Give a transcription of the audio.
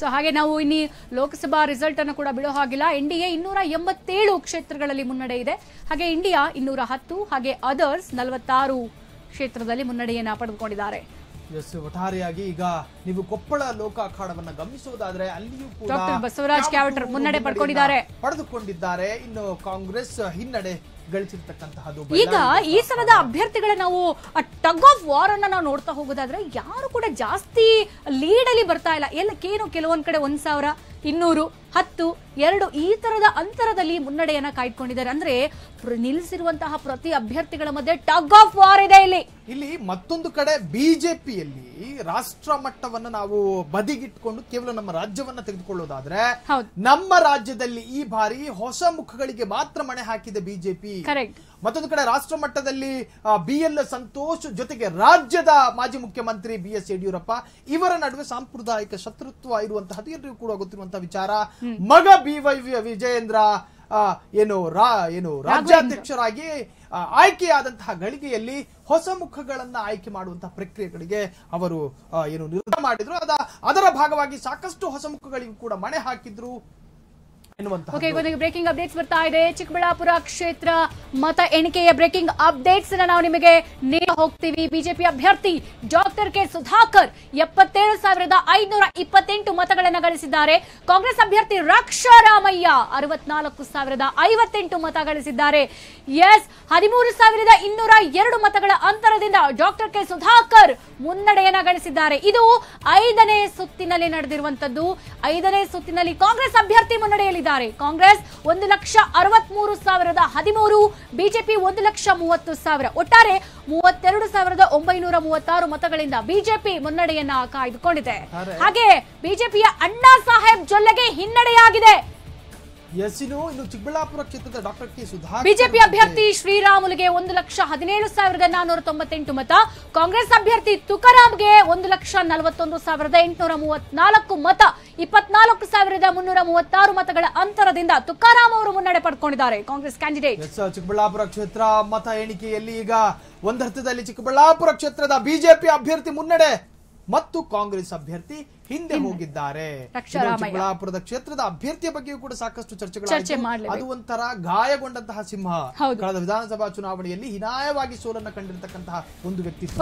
so ಹಾಗೆ ನಾವು ಇನ್ನೂ ಲೋಕಸಭಾ ರಿಸಲ್ಟ್ ಅನ್ನು ಕೂಡ ಬಿಡೋ ಹಾಗಿಲ್ಲ ಎನ್ ಡಿಎ ಇನ್ನೂರ ಎಂಬತ್ತೇಳು ಕ್ಷೇತ್ರಗಳಲ್ಲಿ ಮುನ್ನಡೆ ಇದೆ ಹಾಗೆ ಇಂಡಿಯಾ ಇನ್ನೂರ ಹತ್ತು ಹಾಗೆ ಅದರ್ಸ್ ನಲವತ್ತಾರು ಕ್ಷೇತ್ರದಲ್ಲಿ ಮುನ್ನಡೆಯನ್ನ ಪಡೆದುಕೊಂಡಿದ್ದಾರೆ ಒಟ್ಟಾರೆಯಾಗಿ ಈಗ ನೀವು ಕೊಪ್ಪಳ ಲೋಕ ಅಖಾಡವನ್ನ ಗಮನಿಸುವುದಾದ್ರೆ ಅಲ್ಲಿಯೂ ಕೂಡ ಬಸವರಾಜ್ ಮುನ್ನಡೆ ಪಡೆದುಕೊಂಡಿದ್ದಾರೆ ಪಡೆದುಕೊಂಡಿದ್ದಾರೆ ಇನ್ನು ಕಾಂಗ್ರೆಸ್ ಹಿನ್ನಡೆ ಗಳಿಸಿರ್ತಕ್ಕಂತಹದ್ದು ಈಗ ಈ ಸಲದ ಅಭ್ಯರ್ಥಿಗಳ ನಾವು ಟಗ್ ಆಫ್ ವಾರ್ ಅನ್ನ ನಾವು ನೋಡ್ತಾ ಹೋಗೋದಾದ್ರೆ ಯಾರು ಕೂಡ ಜಾಸ್ತಿ ಲೀಡ್ ಅಲ್ಲಿ ಬರ್ತಾ ಇಲ್ಲ ಎಲ್ಲಕ್ಕೇನು ಕೆಲವೊಂದ್ ಕಡೆ ಒಂದ್ ಸಾವಿರ ಇನ್ನೂರು ಹತ್ತು ಎರಡು ಈ ತರದ ಅಂತರದಲ್ಲಿ ಮುನ್ನಡೆಯನ್ನ ಕಾಯ್ಕೊಂಡಿದ್ದಾರೆ ಅಂದ್ರೆ ನಿಲ್ಲಿಸಿರುವಂತಹ ಪ್ರತಿ ಅಭ್ಯರ್ಥಿಗಳ ಮಧ್ಯೆ ಟಗ್ ಆಫ್ ವಾರ್ ಇದೆ ಇಲ್ಲಿ ಇಲ್ಲಿ ಮತ್ತೊಂದು ಕಡೆ ಬಿಜೆಪಿಯಲ್ಲಿ ರಾಷ್ಟ್ರ ಮಟ್ಟವನ್ನು ನಾವು ಬದಿಗಿಟ್ಕೊಂಡು ಕೇವಲ ನಮ್ಮ ರಾಜ್ಯವನ್ನ ತೆಗೆದುಕೊಳ್ಳೋದಾದ್ರೆ ನಮ್ಮ ರಾಜ್ಯದಲ್ಲಿ ಈ ಬಾರಿ ಹೊಸ ಮುಖಗಳಿಗೆ ಮಾತ್ರ ಮಣೆ ಹಾಕಿದೆ ಬಿಜೆಪಿ ಮತ್ತೊಂದು ಕಡೆ ರಾಷ್ಟ್ರ ಮಟ್ಟದಲ್ಲಿ ಬಿ ಎಲ್ ಸಂತೋಷ್ ಜೊತೆಗೆ ರಾಜ್ಯದ ಮಾಜಿ ಮುಖ್ಯಮಂತ್ರಿ ಬಿ ಎಸ್ ಯಡಿಯೂರಪ್ಪ ಇವರ ನಡುವೆ ಸಾಂಪ್ರದಾಯಿಕ ಶತ್ರುತ್ವ ಇರುವಂತಹದ್ದು ಎಲ್ಲರಿಗೂ ಕೂಡ ಗೊತ್ತಿರುವಂತಹ ವಿಚಾರ ಮಗ ಬಿ ವೈ ವಿಜಯೇಂದ್ರ ಏನು ರಾ ಏನು ರಾಜ್ಯಾಧ್ಯಕ್ಷರಾಗಿ ಆಯ್ಕೆಯಾದಂತಹ ಗಳಿಗೆಯಲ್ಲಿ ಹೊಸ ಮುಖಗಳನ್ನ ಆಯ್ಕೆ ಮಾಡುವಂತಹ ಪ್ರಕ್ರಿಯೆಗಳಿಗೆ ಅವರು ಏನು ನಿರ್ಧಾರ ಮಾಡಿದ್ರು ಅದ ಅದರ ಭಾಗವಾಗಿ ಸಾಕಷ್ಟು ಹೊಸ ಮುಖಗಳಿಗೂ ಕೂಡ ಮಣೆ ಹಾಕಿದ್ರು ಓಕೆ ಕೊನೆಗೆ ಬ್ರೇಕಿಂಗ್ ಅಪ್ಡೇಟ್ಸ್ ಬರ್ತಾ ಇದೆ ಚಿಕ್ಕಬಳ್ಳಾಪುರ ಕ್ಷೇತ್ರ ಮತ ಎಣಿಕೆಯ ಬ್ರೇಕಿಂಗ್ ಅಪ್ಡೇಟ್ಸ್ ನಾವು ನಿಮಗೆ ನೀಡ ಹೋಗ್ತೀವಿ ಬಿಜೆಪಿ ಅಭ್ಯರ್ಥಿ ಡಾಕ್ಟರ್ ಕೆ ಸುಧಾಕರ್ ಎಪ್ಪತ್ತೇಳು ಸಾವಿರದ ಐನೂರ ಇಪ್ಪತ್ತೆಂಟು ಮತಗಳನ್ನು ಗಳಿಸಿದ್ದಾರೆ ಕಾಂಗ್ರೆಸ್ ಅಭ್ಯರ್ಥಿ ರಕ್ಷಾರಾಮಯ್ಯ ಅರವತ್ನಾಲ್ಕು ಐವತ್ತೆಂಟು ಮತ ಗಳಿಸಿದ್ದಾರೆ ಎಸ್ ಹದಿಮೂರು ಸಾವಿರದ ಇನ್ನೂರ ಎರಡು ಮತಗಳ ಅಂತರದಿಂದ ಡಾಕ್ಟರ್ ಕೆ ಸುಧಾಕರ್ ಮುನ್ನಡೆಯನ್ನ ಗಳಿಸಿದ್ದಾರೆ ಇದು ಐದನೇ ಸುತ್ತಿನಲ್ಲಿ ನಡೆದಿರುವಂತದ್ದು ಐದನೇ ಸುತ್ತಿನಲ್ಲಿ ಕಾಂಗ್ರೆಸ್ ಅಭ್ಯರ್ಥಿ ಮುನ್ನಡೆಯಲ್ಲಿದೆ ಕಾಂಗ್ರೆಸ್ ಒಂದು ಲಕ್ಷ ಮೂರು ಸಾವಿರದ ಹದಿಮೂರು ಬಿಜೆಪಿ ಒಂದು ಲಕ್ಷ ಮೂವತ್ತು ಸಾವಿರ ಒಟ್ಟಾರೆ ಮೂವತ್ತೆರಡು ಸಾವಿರದ ಒಂಬೈನೂರ ಮೂವತ್ತಾರು ಮತಗಳಿಂದ ಬಿಜೆಪಿ ಮುನ್ನಡೆಯನ್ನ ಕಾಯ್ದುಕೊಂಡಿದೆ ಹಾಗೆ ಬಿಜೆಪಿಯ ಅಣ್ಣಾ ಸಾಹೇಬ್ ಜೊಲ್ಲೆಗೆ ಹಿನ್ನಡೆಯಾಗಿದೆ ಬಿಜೆಪಿ ಅಭ್ಯರ್ಥಿ ಶ್ರೀರಾಮುಲ್ಗೆ ಒಂದು ಲಕ್ಷ ಹದಿನೇಳು ಸಾವಿರದ ನಾನೂರ ತೊಂಬತ್ತೆಂಟು ಮತ ಕಾಂಗ್ರೆಸ್ ಅಭ್ಯರ್ಥಿ ತುಕಾರಾಮ್ಗೆ ಒಂದು ಲಕ್ಷ ನಲವತ್ತೊಂದು ಸಾವಿರದ ಎಂಟುನೂರ ಮೂವತ್ನಾಲ್ಕು ಮತ ಇಪ್ಪತ್ನಾಲ್ಕು ಸಾವಿರದ ಮುನ್ನೂರ ಮೂವತ್ತಾರು ಮತಗಳ ಅಂತರದಿಂದ ತುಕಾರಾಮ್ ಅವರು ಮುನ್ನಡೆ ಪಡ್ಕೊಂಡಿದ್ದಾರೆ ಕಾಂಗ್ರೆಸ್ ಕ್ಯಾಂಡಿಡೇಟ್ ಚಿಕ್ಕಬಳ್ಳಾಪುರ ಕ್ಷೇತ್ರ ಮತ ಎಣಿಕೆಯಲ್ಲಿ ಈಗ ಒಂದರ್ಥದಲ್ಲಿ ಚಿಕ್ಕಬಳ್ಳಾಪುರ ಕ್ಷೇತ್ರದ ಬಿಜೆಪಿ ಅಭ್ಯರ್ಥಿ ಮುನ್ನಡೆ ಮತ್ತು ಕಾಂಗ್ರೆಸ್ ಅಭ್ಯರ್ಥಿ ಹಿಂದೆ ಹೋಗಿದ್ದಾರೆ ಚಿಕ್ಕಬಳ್ಳಾಪುರದ ಕ್ಷೇತ್ರದ ಅಭ್ಯರ್ಥಿಯ ಬಗ್ಗೆಯೂ ಕೂಡ ಸಾಕಷ್ಟು ಚರ್ಚೆಗಳು ಅದು ಒಂಥರ ಗಾಯಗೊಂಡಂತಹ ಸಿಂಹ ಕಳೆದ ವಿಧಾನಸಭಾ ಚುನಾವಣೆಯಲ್ಲಿ ಹಿನಾಯವಾಗಿ ಸೋಲನ್ನು ಕಂಡಿರತಕ್ಕಂತಹ ಒಂದು ವ್ಯಕ್ತಿತ್ವ